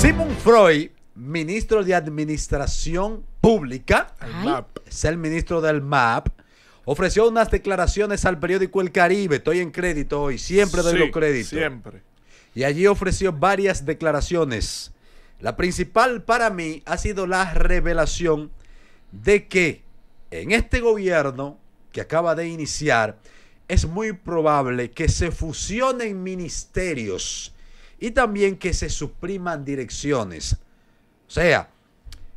Simon Freud, ministro de Administración Pública, es el ministro del MAP, ofreció unas declaraciones al periódico El Caribe. Estoy en crédito hoy, siempre doy sí, los créditos. Siempre. Y allí ofreció varias declaraciones. La principal para mí ha sido la revelación de que en este gobierno que acaba de iniciar, es muy probable que se fusionen ministerios y también que se supriman direcciones. O sea,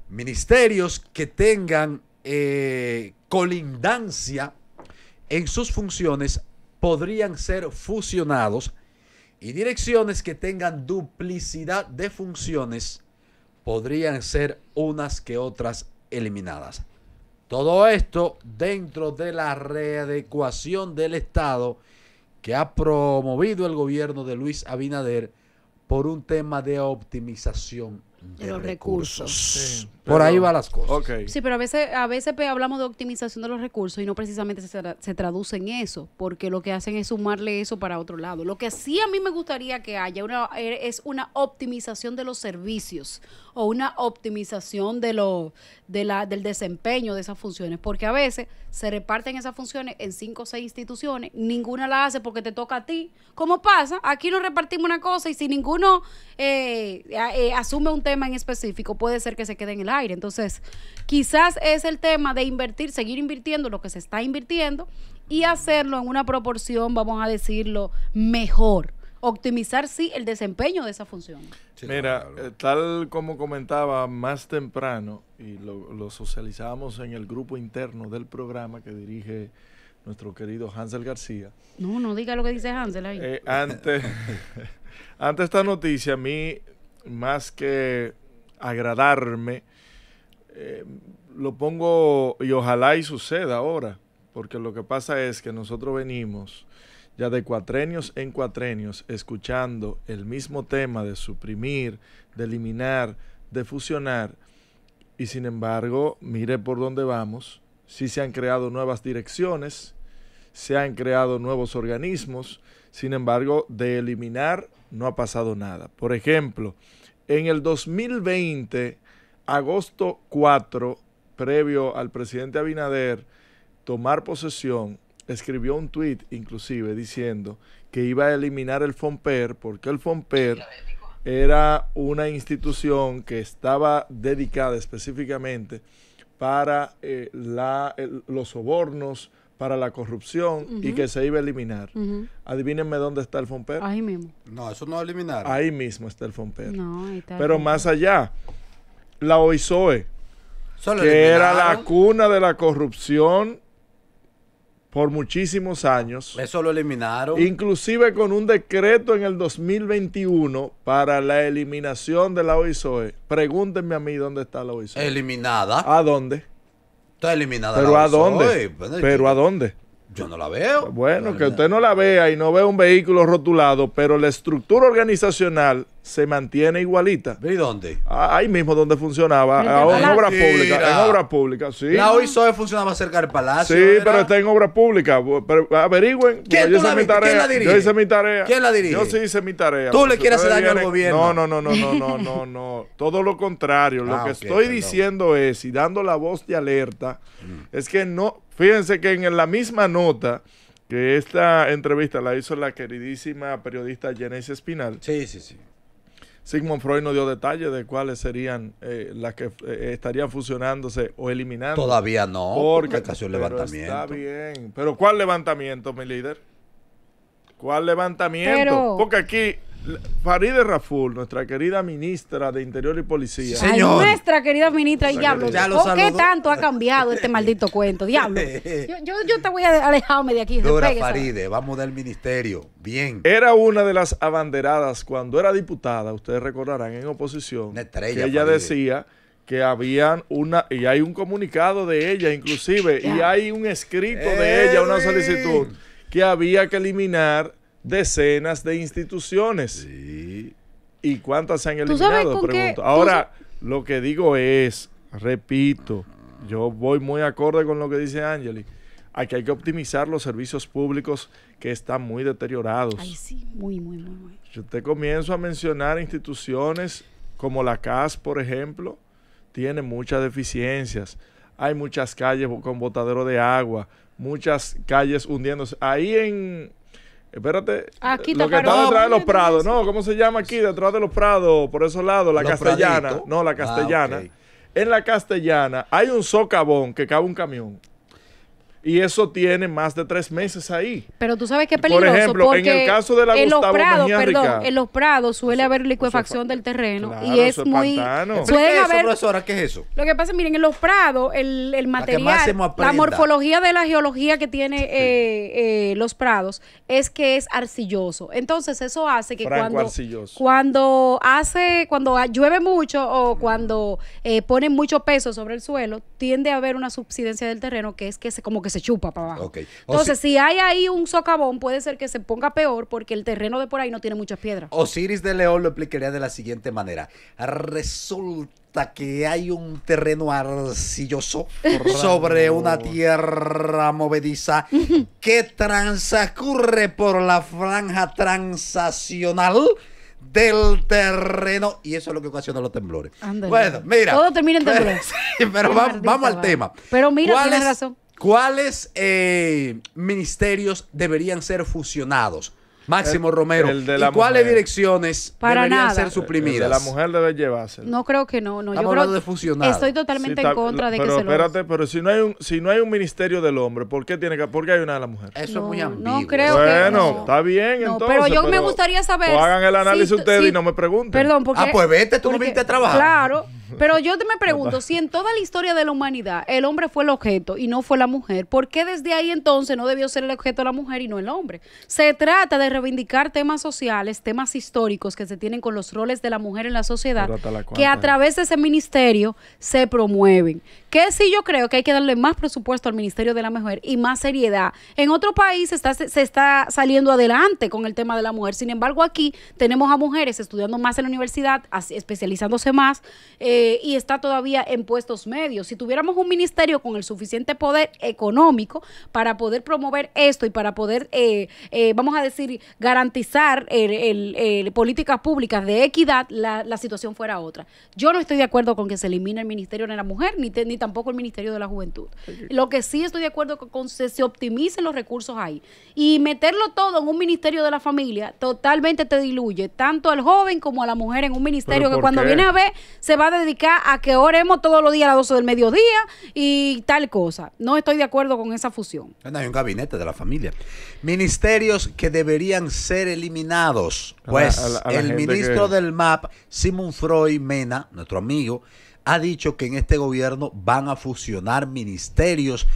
ministerios que tengan eh, colindancia en sus funciones podrían ser fusionados y direcciones que tengan duplicidad de funciones podrían ser unas que otras eliminadas. Todo esto dentro de la readecuación del Estado que ha promovido el gobierno de Luis Abinader por un tema de optimización de, los recursos. Por ahí va las cosas. Sí, pero a veces, a veces pues, hablamos de optimización de los recursos y no precisamente se, traduce en eso, porque lo que hacen es sumarle eso para otro lado. Lo que sí a mí me gustaría que haya una, er, es una optimización de los servicios o una optimización de lo, del desempeño de esas funciones, porque a veces se reparten esas funciones en cinco o seis instituciones, ninguna la hace porque te toca a ti. ¿Cómo pasa? Aquí nos repartimos una cosa y si ninguno eh, eh, asume un tema en específico, puede ser que se quede en el aire. Entonces, quizás es el tema de invertir, seguir invirtiendo lo que se está invirtiendo y hacerlo en una proporción, vamos a decirlo, mejor. Optimizar, sí, el desempeño de esa función. Mira, eh, tal como comentaba más temprano, y lo, socializamos en el grupo interno del programa que dirige nuestro querido Hansel García. No, no diga lo que dice Hansel ahí. Eh, ante esta noticia, a mí, más que agradarme, eh, lo pongo y ojalá y suceda ahora, porque lo que pasa es que nosotros venimos ya de cuatrenios en cuatrenios escuchando el mismo tema de suprimir, de eliminar, de fusionar, y sin embargo, mire por dónde vamos, si se han creado nuevas direcciones, se han creado nuevos organismos, sin embargo, de eliminar no ha pasado nada. Por ejemplo, en el 2020 agosto 4, previo al presidente Abinader tomar posesión, escribió un tuit inclusive diciendo que iba a eliminar el FOMPER porque el FOMPER era una institución que estaba dedicada específicamente para eh, la, los sobornos, para la corrupción y que se iba a eliminar. Adivinenme Adivínenme dónde está el FOMPER. Ahí mismo. No, eso no va a eliminar. Ahí mismo está el FOMPER. No, Pero más allá, la OISOE, e, que era la cuna de la corrupción por muchísimos años. Eso lo eliminaron. Inclusive con un decreto en el 2021 para la eliminación de la OISOE. Pregúntenme a mí dónde está la OISOE. Eliminada. ¿A dónde? Está eliminada. ¿Pero a e. dónde? ¿Pero yo, a dónde? Yo no la veo. Bueno, que usted no la vea y no vea un vehículo rotulado, pero la estructura organizacional se mantiene igualita. ¿Y dónde? Ahí mismo donde funcionaba, en obra pública. en obra pública. sí. La OISOE funcionaba cerca del palacio. Sí, pero está en pública. pública. Averigüen. ¿Quién, la mi dirige? yo hice mi tarea. ¿Quién la dirige? Yo sí hice mi tarea. ¿Tú le quieres hacer daño al gobierno? No, no, no, no, no, no, no. Todo lo contrario. lo ah, que estoy diciendo es, y dando la voz de alerta, mm. es que no, fíjense que en la misma nota que esta entrevista la hizo la queridísima periodista Janice Espinal. Sí, sí, sí Sigmund Freud no dio detalles de cuáles serían eh, las que eh, estarían fusionándose o eliminando. Todavía no, porque, levantamiento. Está bien, pero ¿cuál levantamiento, mi líder? ¿Cuál levantamiento? porque aquí Faride Raful, nuestra querida ministra de Interior y Policía. Señor. nuestra querida ministra y diablo. ¿Por qué tanto ha cambiado este maldito cuento? Diablo. Yo, yo, te voy a alejarme de aquí. Dora vamos del ministerio. Bien. Era una de las abanderadas cuando era diputada, ustedes recordarán, en oposición. estrella. Que ella decía que habían una, y hay un comunicado de ella inclusive, y hay un escrito de ella, una solicitud, que había que eliminar decenas de instituciones. Sí. ¿Y cuántas se han eliminado? Ahora, lo que digo es, repito, yo voy muy acorde con lo que dice Angeli. Aquí hay que optimizar los servicios públicos que están muy deteriorados. Ay, sí, muy, muy, muy, muy. Yo te comienzo a mencionar instituciones como la CAS, por ejemplo, tiene muchas deficiencias. Hay muchas calles con botadero de agua, muchas calles hundiéndose. Ahí en Espérate. Aquí lo que detrás de los prados. No, ¿cómo se llama aquí? Detrás de los prados, por esos lados, la castellana. No, la castellana. Ah, en la castellana hay un socavón que cabe un camión y eso tiene más de tres meses ahí. Pero tú sabes qué peligroso. Por ejemplo, en el caso de la en los prados, perdón, en los prados suele haber licuefacción del terreno y es, muy suele haber. Eso, profesora, ¿Qué es eso? Lo que pasa, miren, en los prados el, el material, la morfología de la geología que tiene eh, eh, los prados es que es arcilloso. Entonces eso hace que cuando cuando hace cuando llueve mucho o cuando eh, mucho peso sobre el suelo tiende a haber una subsidencia del terreno que es que se como que se chupa para abajo. Entonces, si... hay ahí un socavón, puede ser que se ponga peor porque el terreno de por ahí no tiene muchas piedras. Osiris de León lo explicaría de la siguiente manera. Resulta que hay un terreno arcilloso sobre una tierra movediza que transcurre por la franja transacional del terreno y eso es lo que ocasiona los temblores. Bueno, mira. Todo termina en pues, temblores. pero vamos al tema. Pero mira, tienes razón. ¿Cuáles eh, ministerios deberían ser fusionados? Máximo Romero. ¿Y cuáles direcciones deberían ser suprimidas? la mujer debe llevárselo. No creo que no. no. Yo de fusionar. Estoy totalmente en contra de que se lo. Pero espérate, pero si no hay un si no hay un ministerio del hombre, ¿por qué tiene que por qué hay una de la mujer? Eso es muy ambiguo. No creo bueno, está bien entonces. Pero yo me gustaría saber. Pues hagan el análisis ustedes y no me pregunten. Perdón, porque Ah, pues vete, tú no viste a trabajar. Claro. Pero yo te me pregunto, si en toda la historia de la humanidad el hombre fue el objeto y no fue la mujer, ¿por qué desde ahí entonces no debió ser el objeto la mujer y no el hombre? Se trata de reivindicar temas sociales, temas históricos que se tienen con los roles de la mujer en la sociedad, que a ¿eh? través de ese ministerio se promueven. Que sí yo creo que hay que darle más presupuesto al Ministerio de la Mujer y más seriedad. En otro país está, se está saliendo adelante con el tema de la mujer. Sin embargo, aquí tenemos a mujeres estudiando más en la universidad, especializándose más. Eh, eh, y está todavía en puestos medios. Si tuviéramos un ministerio con el suficiente poder económico para poder promover esto y para poder, eh, eh, vamos a decir, garantizar el, políticas públicas de equidad, la, situación fuera otra. Yo no estoy de acuerdo con que se elimine el Ministerio de la Mujer ni, ni tampoco el Ministerio de la Juventud. Lo que sí estoy de acuerdo con, que se optimicen los recursos ahí. Y meterlo todo en un Ministerio de la Familia totalmente te diluye tanto al joven como a la mujer en un ministerio que cuando viene a ver se va a dedicar a que oremos todos los días a las 12 del mediodía y tal cosa. No estoy de acuerdo con esa fusión. hay un gabinete de la familia. Ministerios que deberían ser eliminados. Pues el ministro del MAP, Simon Freud Mena, nuestro amigo, ha dicho que en este gobierno van a fusionar ministerios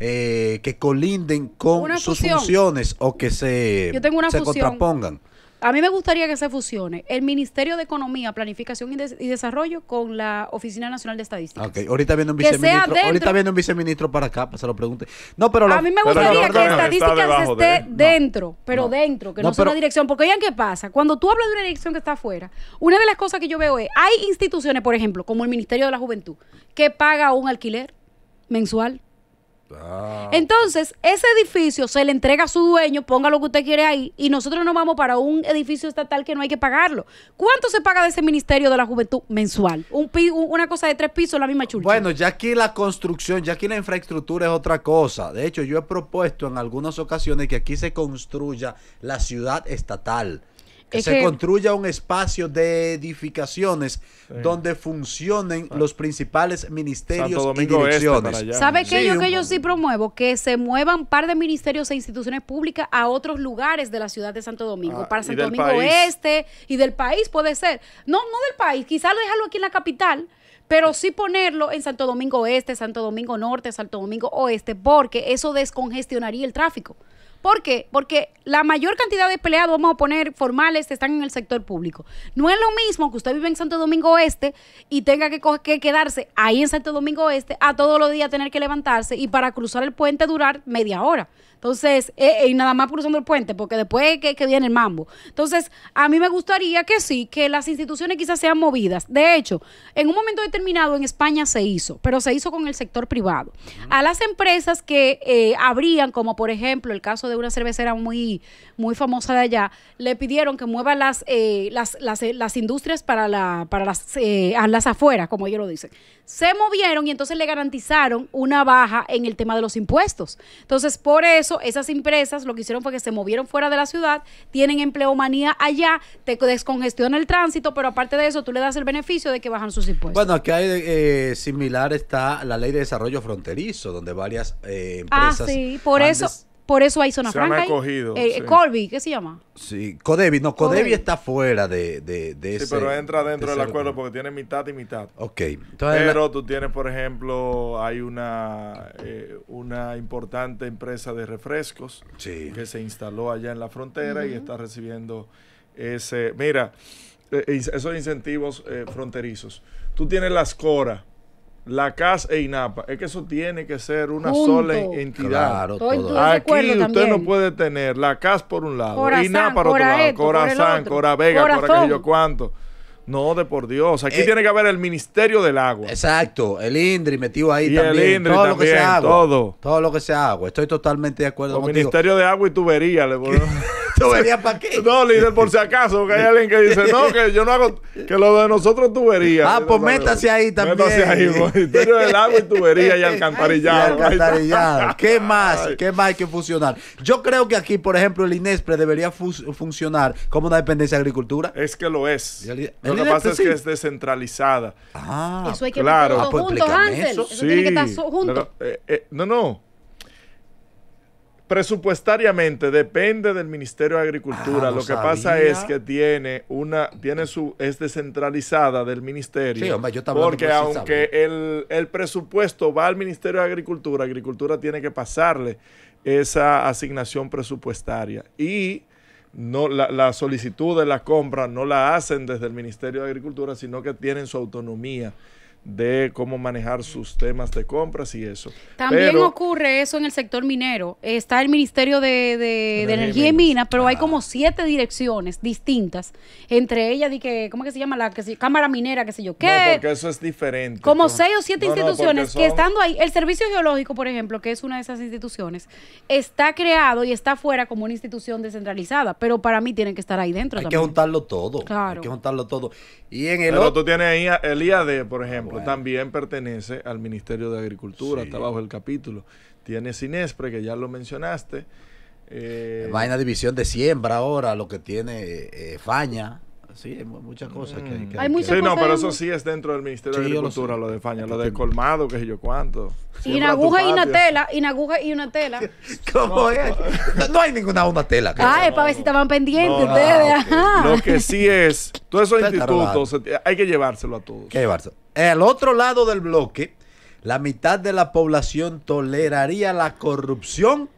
eh, que colinden con sus funciones o que se, se contrapongan. A mí me gustaría que se fusione el Ministerio de Economía, Planificación y, Desarrollo con la Oficina Nacional de Estadística. ahorita viene un viceministro, ahorita un viceministro para acá, para se lo pregunte. No, pero a mí me gustaría que Estadística esté dentro, pero dentro, que no, sea una dirección, porque oigan qué pasa, cuando tú hablas de una dirección que está afuera, una de las cosas que yo veo es, hay instituciones, por ejemplo, como el Ministerio de la Juventud, que paga un alquiler mensual Ah. Entonces, ese edificio se le entrega a su dueño, ponga lo que usted quiere ahí, y nosotros nos vamos para un edificio estatal que no hay que pagarlo. ¿Cuánto se paga de ese Ministerio de la Juventud mensual? Un una cosa de tres pisos, la misma chulcha. Bueno, ya aquí la construcción, ya aquí la infraestructura es otra cosa. De hecho, yo he propuesto en algunas ocasiones que aquí se construya la ciudad estatal se construya un espacio de edificaciones donde funcionen los principales ministerios y este direcciones. ¿Sabe qué? yo que yo sí promuevo que se muevan par de ministerios e instituciones públicas a otros lugares de la ciudad de Santo Domingo, ah, para Santo Domingo Este y del país puede ser. No, no del país, quizás dejarlo aquí en la capital pero sí ponerlo en Santo Domingo Este, Santo Domingo Norte, Santo Domingo Oeste, porque eso descongestionaría el tráfico. ¿Por qué? Porque la mayor cantidad de peleas, vamos a poner formales, están en el sector público. No es lo mismo que usted vive en Santo Domingo Oeste y tenga que, quedarse ahí en Santo Domingo Oeste a todos los días tener que levantarse y para cruzar el puente durar media hora. Entonces, eh, eh, y nada más cruzando el puente, porque después que, que viene el mambo. Entonces, a mí me gustaría que sí, que las instituciones quizás sean movidas. De hecho, en un momento determinado en España se hizo, pero se hizo con el sector privado. A las empresas que eh, abrían, como por ejemplo el caso de una cervecera muy, muy famosa de allá, le pidieron que mueva las, eh, eh, las, industrias para, la, para las, eh, las afueras, como ellos lo dicen. Se movieron y entonces le garantizaron una baja en el tema de los impuestos. Entonces, por eso esas empresas lo que hicieron fue que se movieron fuera de la ciudad, tienen empleomanía allá, te descongestiona el tránsito, pero aparte de eso, tú le das el beneficio de que bajan sus impuestos. Bueno, aquí hay eh, similar está la ley de desarrollo fronterizo, donde varias ah, empresas. Ah, sí, por eso. Por eso hay zona se franca. Han acogido, eh, Colby, ¿qué se llama? Sí, Codevi, no, Codevi, está fuera de, de, ese. Sí, pero entra dentro del acuerdo porque tiene mitad y mitad. Ok. pero tú tienes, por ejemplo, hay una, eh, una importante empresa de refrescos que se instaló allá en la frontera y está recibiendo ese. Mira, eh, esos incentivos fronterizos. Tú tienes las Cora la CAS e INAPA. Es que eso tiene que ser una sola entidad. Claro, todo. Aquí usted no puede tener la CAS por un lado, INAPA por otro lado, Corazán, por Cora Vega, Cora yo cuánto. No, de por Dios. Aquí eh, tiene que haber el Ministerio del Agua. Exacto, el INDRI metido ahí también. todo lo que sea Todo. lo que sea agua. Estoy totalmente de acuerdo el Ministerio de Agua y Tubería. Le para qué? No, líder, por si acaso, que hay alguien que dice, no, que yo no hago, que lo de nosotros tubería. Ah, pues métase ahí también. Métase ahí, Ministerio del Agua y tubería y alcantarillado. Y alcantarillado. ¿Qué más? ¿Qué más hay que funcionar Yo creo que aquí, por ejemplo, el INESPRE debería funcionar como una dependencia de agricultura. Es que lo es. lo que pasa es que es descentralizada. Ah, eso hay que claro. Ah, pues Hansel. Eso, tiene que estar juntos. Eh, eh, no, no. Presupuestariamente depende del Ministerio de Agricultura. Ah, Lo que pasa es que tiene una, tiene su, es descentralizada del Ministerio. Sí, hombre, yo porque aunque el, presupuesto va al Ministerio de Agricultura, Agricultura tiene que pasarle esa asignación presupuestaria. Y no, la, la solicitud de la compra no la hacen desde el Ministerio de Agricultura, sino que tienen su autonomía de cómo manejar sus temas de compras y eso. También ocurre eso en el sector minero. Está el Ministerio de, Energía y Minas, pero hay ah. como siete direcciones distintas. Entre ellas, y que, ¿cómo que se llama? La Cámara Minera, qué sé yo. ¿Qué? porque eso es diferente. Como seis o siete instituciones que estando ahí. El Servicio Geológico, por ejemplo, que es una de esas instituciones, está creado y está fuera como una institución descentralizada, pero para mí tienen que estar ahí dentro. Hay que juntarlo todo. Claro. Hay que juntarlo todo. Y en el pero otro... tú tienes ahí el IAD, por ejemplo también pertenece al Ministerio de Agricultura, está bajo el capítulo. Tiene Sinespre, que ya lo mencionaste. Eh, la división de siembra ahora, lo que tiene eh, eh, Faña sí, hay muchas cosas que hay mm. que. Hay sí, no, pero eso sí es dentro del Ministerio de Agricultura, lo, este de Faña, lo de colmado, qué sé yo cuánto. Y una aguja y una tela, y una aguja y una tela. ¿Cómo no, es? No, hay ninguna una tela. Ah, es para ver si estaban pendientes ustedes. Ah. Lo que sí es, todos esos institutos eh, hay que llevárselo a todos. Hay que llevárselo. el otro lado del bloque, la mitad de la población toleraría la corrupción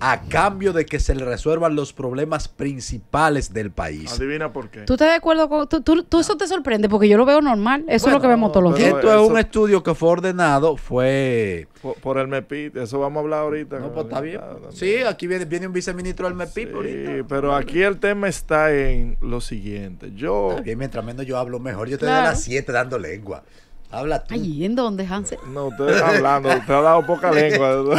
a cambio de que se le resuelvan los problemas principales del país. Adivina por qué. ¿Tú estás de acuerdo con tú, tú, eso ah. te sorprende porque yo lo veo normal, eso es lo que vemos todos los días. Esto es un estudio que fue ordenado, fue por, el MEPIT, eso vamos a hablar ahorita. No, pues está bien. Ah, sí, aquí viene, viene, un viceministro del MEPIT sí, pero aquí el tema está en lo siguiente. Yo mientras menos yo hablo mejor, yo te doy las 7 dando lengua. Habla Ay, ¿en dónde, Hansel? No, usted está hablando, usted ha dado poca lengua.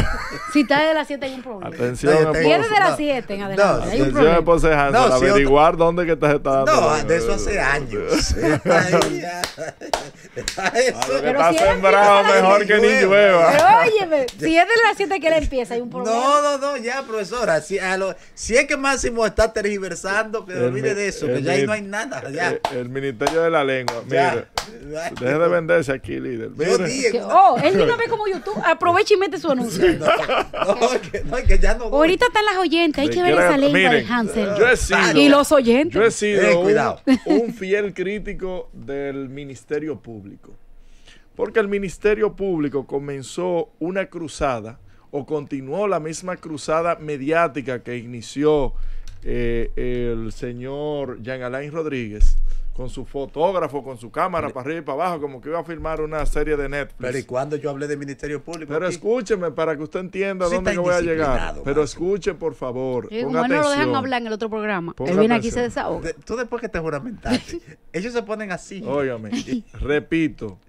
si está de las 7 hay un problema. Atención, es de las 7 en adelante. Atención, hay Hansel, averiguar dónde que estás dando. No, de eso hace años. Ay, Eso. está sembrado mejor que ni llueva. Pero óyeme, si es de las 7 que él empieza, hay un problema. No, no, no, ya, profesora. Si, a lo, si es que Máximo está tergiversando, que olvide de eso, que ya ahí no hay nada. Ya. El, Ministerio de la Lengua, mire, deje de vender aquí líder del Oh, él no ve como YouTube. Aprovecha y mete su anuncio. Ahorita están las oyentes. Hay que ver esa lengua de Hansel. Y los oyentes. yo he sido eh, un, fiel crítico del Ministerio Público. Porque el Ministerio Público comenzó una cruzada o continuó la misma cruzada mediática que inició eh, el señor Jean Alain Rodríguez con su fotógrafo, con su cámara para arriba y para abajo, como que iba a filmar una serie de Netflix. Pero ¿y cuando yo hablé de Ministerio Público? Pero escúcheme para que usted entienda dónde voy a llegar. Pero escuche, por favor. Eh, ponga atención. no lo dejan hablar en el otro programa. viene aquí se desahoga. tú después que te juramentaste, ellos se ponen así. Óigame, repito.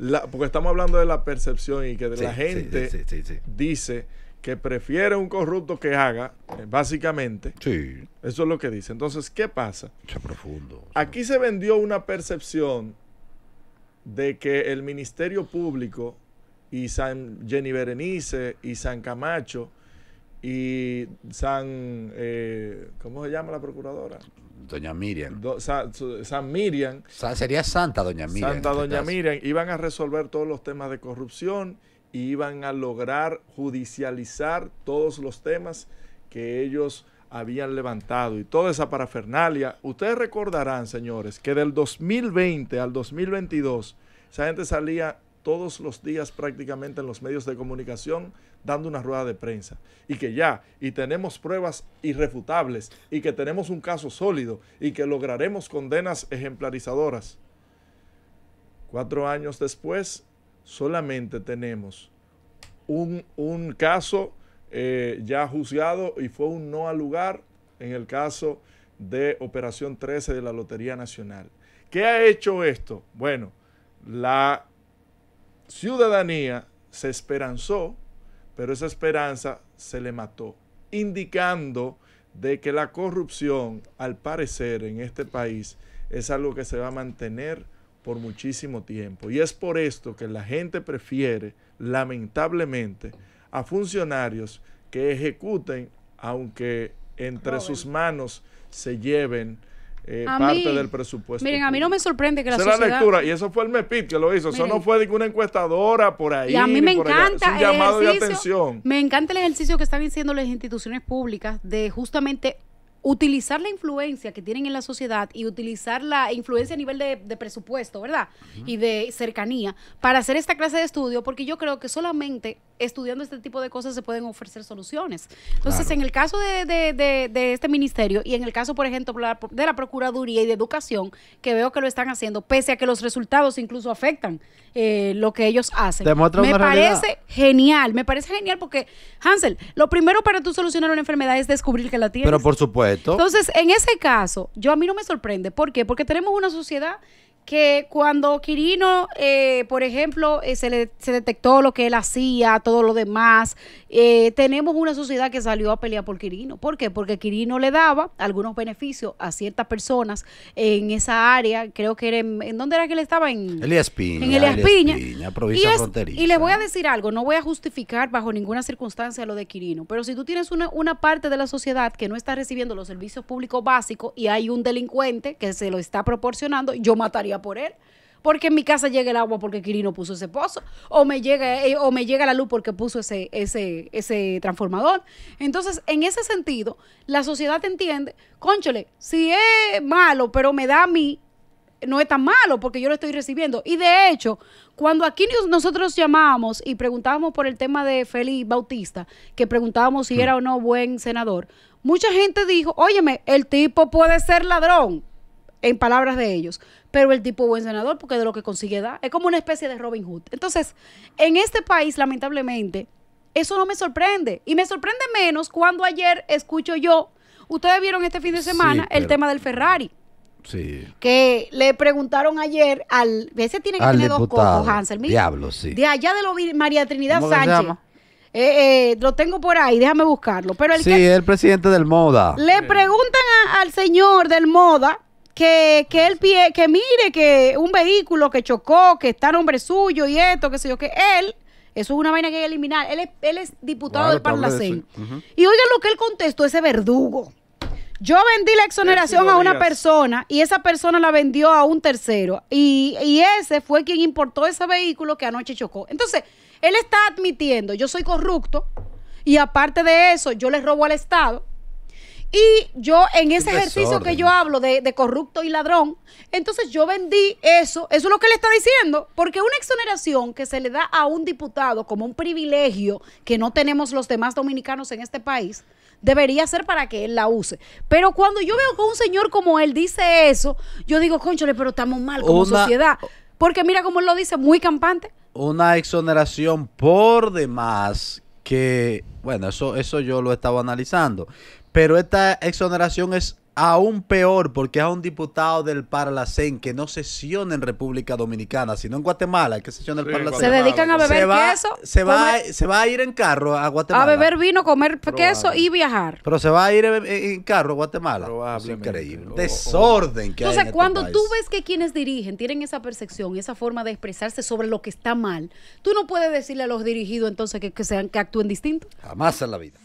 La, porque estamos hablando de la percepción y que la gente dice que prefiere un corrupto que haga, eh, básicamente. Sí. Eso es lo que dice. Entonces, ¿qué pasa? profundo. Aquí se vendió una percepción de que el Ministerio Público y San Jenny Berenice y San Camacho y San... Eh, ¿Cómo se llama la procuradora? Doña Miriam. San, Miriam. sería Santa Doña Miriam. Santa este Doña Miriam. Iban a resolver todos los temas de corrupción iban a lograr judicializar todos los temas que ellos habían levantado y toda esa parafernalia. Ustedes recordarán, señores, que del 2020 al 2022, esa gente salía todos los días prácticamente en los medios de comunicación dando una rueda de prensa. Y que ya, y tenemos pruebas irrefutables, y que tenemos un caso sólido, y que lograremos condenas ejemplarizadoras. Cuatro años después, solamente tenemos un, caso eh, ya juzgado y fue un no al lugar en el caso de Operación 13 de la Lotería Nacional. ¿Qué ha hecho esto? Bueno, la ciudadanía se esperanzó, pero esa esperanza se le mató, indicando de que la corrupción, al parecer, en este país es algo que se va a mantener por muchísimo tiempo. Y es por esto que la gente prefiere, lamentablemente, a funcionarios que ejecuten, aunque entre sus manos se lleven eh, parte del presupuesto. Miren, a mí no me sorprende que la sociedad... la lectura, y eso fue el MEPIT que lo hizo, eso no fue de una encuestadora por ahí. Y a mí me encanta atención. Me encanta el ejercicio que están haciendo las instituciones públicas de justamente utilizar la influencia que tienen en la sociedad y utilizar la influencia a nivel de, presupuesto, ¿verdad? Y de cercanía para hacer esta clase de estudio, porque yo creo que solamente estudiando este tipo de cosas se pueden ofrecer soluciones. Entonces, en el caso de, este ministerio y en el caso, por ejemplo, de la Procuraduría y de Educación, que veo que lo están haciendo, pese a que los resultados incluso afectan eh, lo que ellos hacen. me parece genial, me parece genial porque, Hansel, lo primero para tú solucionar una enfermedad es descubrir que la tienes. Pero por supuesto. Entonces, en ese caso, yo a mí no me sorprende. ¿Por qué? Porque tenemos una sociedad que cuando Quirino, eh, por ejemplo, eh, se, le, se detectó lo que él hacía, todo lo demás, eh, tenemos una sociedad que salió a pelear por Quirino. ¿Por qué? Porque Quirino le daba algunos beneficios a ciertas personas en esa área. Creo que era en, dónde era que él estaba? En El Piña. En Elías provincia y, y le voy a decir algo, no voy a justificar bajo ninguna circunstancia lo de Quirino, pero si tú tienes una, una parte de la sociedad que no está recibiendo los servicios públicos básicos y hay un delincuente que se lo está proporcionando, yo mataría por él. Porque en mi casa llega el agua porque Quirino puso ese pozo, o me llega, eh, o me llega la luz porque puso ese, ese, ese transformador. Entonces, en ese sentido, la sociedad entiende, conchole, si es malo, pero me da a mí, no es tan malo porque yo lo estoy recibiendo. Y de hecho, cuando aquí nosotros llamábamos y preguntábamos por el tema de Félix Bautista, que preguntábamos si hmm. era o no buen senador, mucha gente dijo, óyeme, el tipo puede ser ladrón, en palabras de ellos. Pero el tipo buen senador, porque de lo que consigue da, es como una especie de Robin Hood. Entonces, en este país, lamentablemente, eso no me sorprende. Y me sorprende menos cuando ayer escucho yo, ustedes vieron este fin de semana el tema del Ferrari. Sí. Que le preguntaron ayer al. Ese tiene que tener dos cocos, Hansel. diablo, sí. De allá de lo, María Trinidad Sánchez. Eh, eh, lo tengo por ahí, déjame buscarlo. Pero el sí, el presidente del Moda. Le preguntan al señor del Moda que, que pie, que mire que un vehículo que chocó, que está en nombre suyo y esto, que sé yo, que él, eso es una vaina que hay que eliminar. Él es, él es diputado del Parlacén. Y oigan lo que él contestó, ese verdugo. Yo vendí la exoneración a una persona y esa persona la vendió a un tercero. Y, y ese fue quien importó ese vehículo que anoche chocó. Entonces, él está admitiendo, yo soy corrupto y aparte de eso, yo le robo al Estado y yo en ese ejercicio que yo hablo de, corrupto y ladrón, entonces yo vendí eso, eso es lo que le está diciendo, porque una exoneración que se le da a un diputado como un privilegio que no tenemos los demás dominicanos en este país, debería ser para que él la use. Pero cuando yo veo que un señor como él dice eso, yo digo, conchole, pero estamos mal como sociedad. Porque mira como él lo dice, muy campante. Una exoneración por demás que, bueno, eso, eso yo lo estaba analizando. Pero esta exoneración es aún peor porque es a un diputado del Parlacén que no sesiona en República Dominicana, sino en Guatemala, que sesiona el Se dedican a beber queso. Se va, a ir en carro a Guatemala. A beber vino, comer queso y viajar. Pero se va a ir en, carro a Guatemala. increíble. Desorden que hay este cuando tú ves que quienes dirigen tienen esa percepción, y esa forma de expresarse sobre lo que está mal, tú no puedes decirle a los dirigidos entonces que, sean, que actúen distinto. Jamás en la vida.